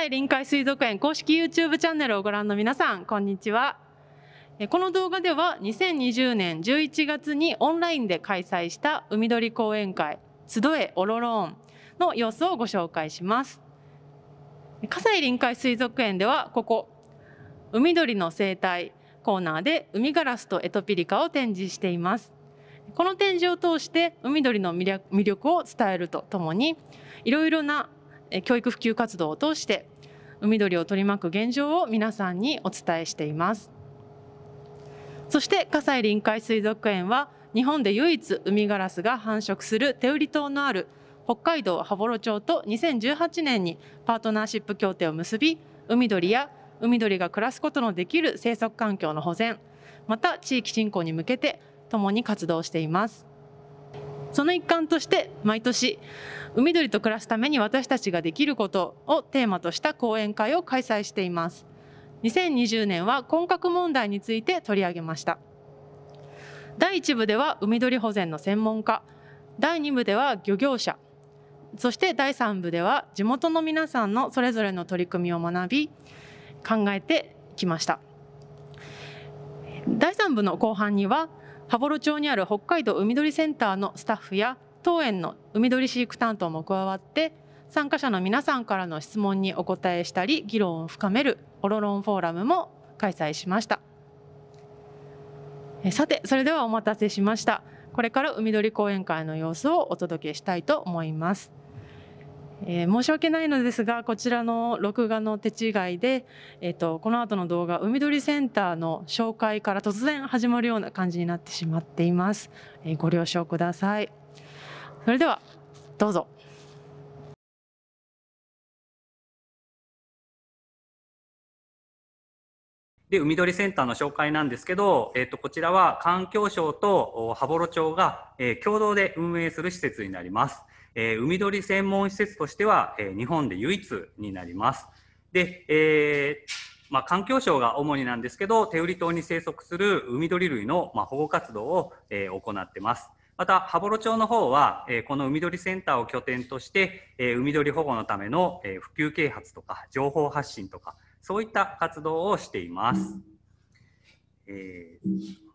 西臨海水族園公式 YouTube チャンネルをご覧の皆さんこんにちはこの動画では2020年11月にオンラインで開催した海鳥講演会集えオロローンの様子をご紹介します葛西臨海水族園ではここ海鳥の生態コーナーで海ガラスとエトピリカを展示していますこの展示を通して海鳥の魅力を伝えるとともにいろいろな教育普及活動を通して海鳥を取り巻く現状を皆さんにお伝えしていますそして葛西臨海水族園は日本で唯一海ガラスが繁殖する手売島のある北海道羽幌町と2018年にパートナーシップ協定を結び海鳥や海鳥が暮らすことのできる生息環境の保全また地域振興に向けて共に活動していますその一環として毎年海鳥と暮らすために私たちができることをテーマとした講演会を開催しています2020年は婚活問題について取り上げました第1部では海鳥保全の専門家第2部では漁業者そして第3部では地元の皆さんのそれぞれの取り組みを学び考えてきました第3部の後半には羽幌町にある北海道海鳥センターのスタッフや当園の海鳥飼育担当も加わって参加者の皆さんからの質問にお答えしたり議論を深めるオロロンフォーラムも開催しましたさてそれではお待たせしましたこれから海鳥講演会の様子をお届けしたいと思いますえー、申し訳ないのですがこちらの録画の手違いで、えーと、とこの後の動画海鳥センターの紹介から突然始まるような感じになってしまっています、えー、ご了承くださいそれではどうぞで海鳥センターの紹介なんですけど、えーと、とこちらは環境省と羽幌町が、えー、共同で運営する施設になりますえー、海鳥専門施設としては、えー、日本で唯一になります。で、えー、まあ、環境省が主になんですけど、手売島に生息する海鳥類の、まあ、保護活動を、えー、行ってます。また、羽幌町の方は、えー、この海鳥センターを拠点として、えー、海鳥保護のための、えー、普及啓発とか、情報発信とか、そういった活動をしています。えー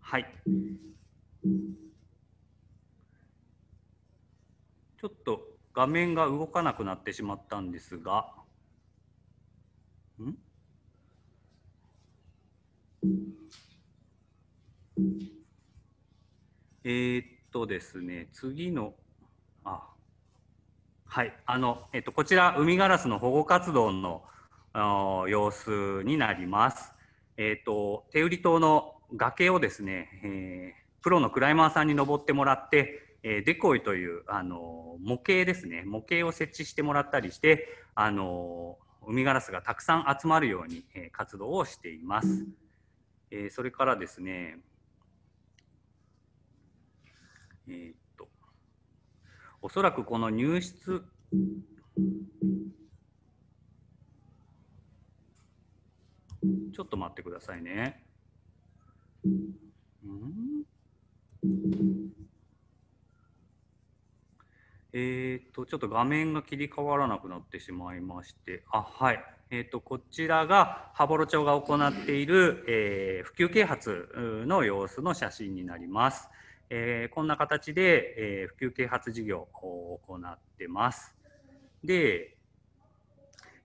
はい。ちょっと画面が動かなくなってしまったんですが、んえー、っとですね、次の、あ、はい、あの、えっと、こちら、海ガラスの保護活動の様子になります。えっと、手売り島の崖をですね、えープロのクライマーさんに登ってもらって、えー、デコイという、あの模型ですね模型を設置してもらったりして、あの海ガラスがたくさん集まるように、え活動をしています。えそれからですね、えー、っとおそらくこの入室ちょっと待ってくださいね。うんえーと、とちょっと画面が切り替わらなくなってしまいまして、あはい、えーと、とこちらが羽幌町が行っている、えー、普及啓発の様子の写真になります。えー、こんな形で、えー、普及啓発事業を行ってます。で、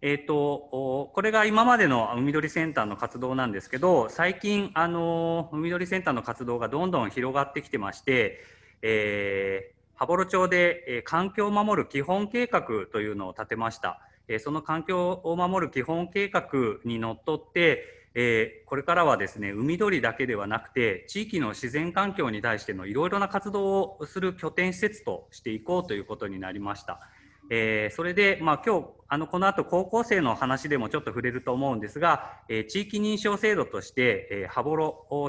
えーと、これが今までの海鳥センターの活動なんですけど最近あの海鳥センターの活動がどんどん広がってきてまして、えー、羽幌町で、え環境を守る基本計画というのを立てました、えその環境を守る基本計画にのっとって、えこれからはですね海鳥だけではなくて地域の自然環境に対してのいろいろな活動をする拠点施設としていこうということになりました。えー、それで、まあ、今日あのこの後高校生の話でもちょっと触れると思うんですが、えー、地域認証制度として、えー、ハ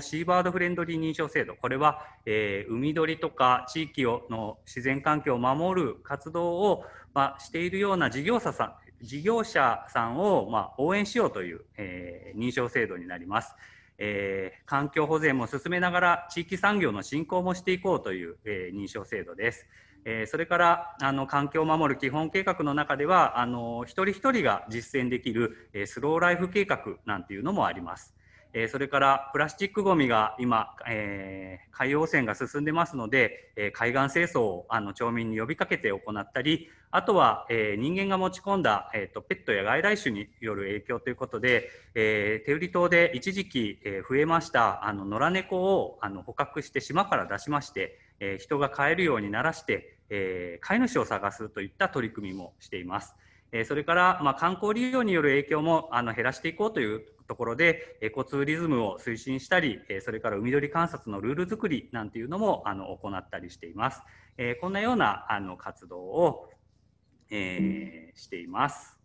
シーバードフレンドリー認証制度これは、えー、海鳥とか地域をの自然環境を守る活動を、まあ、しているような事業者さん事業者さんを、まあ、応援しようという、え認証制度になります。えー、環境保全も進めながら地域産業の振興もしていこうという、えー、認証制度です。えー、それからあの環境を守る基本計画の中ではあの一人一人が実践できる、えスローライフ計画なんていうのもあります。えそれからプラスチックごみが今、えー、海洋汚染が進んでますので、え海岸清掃をあの町民に呼びかけて行ったりあとは、え人間が持ち込んだ、えー、とペットや外来種による影響ということで、え手売り島で一時期、え増えましたあの野良猫をあの捕獲して島から出しまして、え人が飼えるようにならして、え飼い主を探すといった取り組みもしています。それから、ま観光利用による影響もあの減らしていこうというところで、エコツーリズムを推進したり、それから海鳥観察のルール作りなんていうのもあの行ったりしています。えこんなようなあの活動を、えー、しています。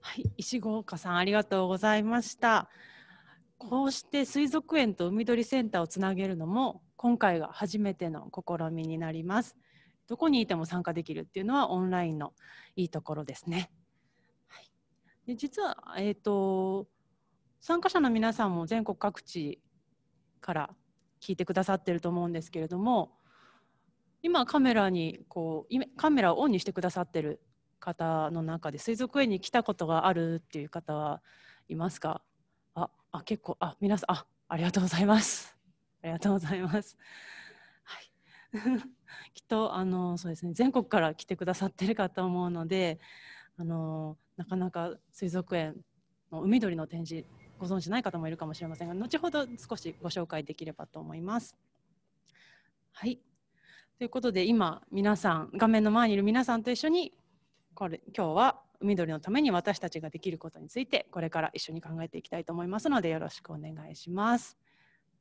はい、石郷岡さんありがとうございました。こうして水族園と海鳥センターをつなげるのも今回が初めての試みになります。どこにいても参加できるっていうのはオンラインのいいところですね。で実は、えーと、参加者の皆さんも全国各地から聞いてくださってると思うんですけれども今カメラにこうカメラをオンにしてくださってる方の中で水族園に来たことがあるっていう方はいますかああ結構あ皆さんあありがとうございます。ありがとうございます。はい、きっとあのそうですね全国から来てくださってるかと思うのであのなかなか水族園の海鳥の展示ご存知ない方もいるかもしれませんが後ほど少しご紹介できればと思います。はいということで今皆さん画面の前にいる皆さんと一緒にこれ今日は海鳥のために私たちができることについてこれから一緒に考えていきたいと思いますのでよろしくお願いします。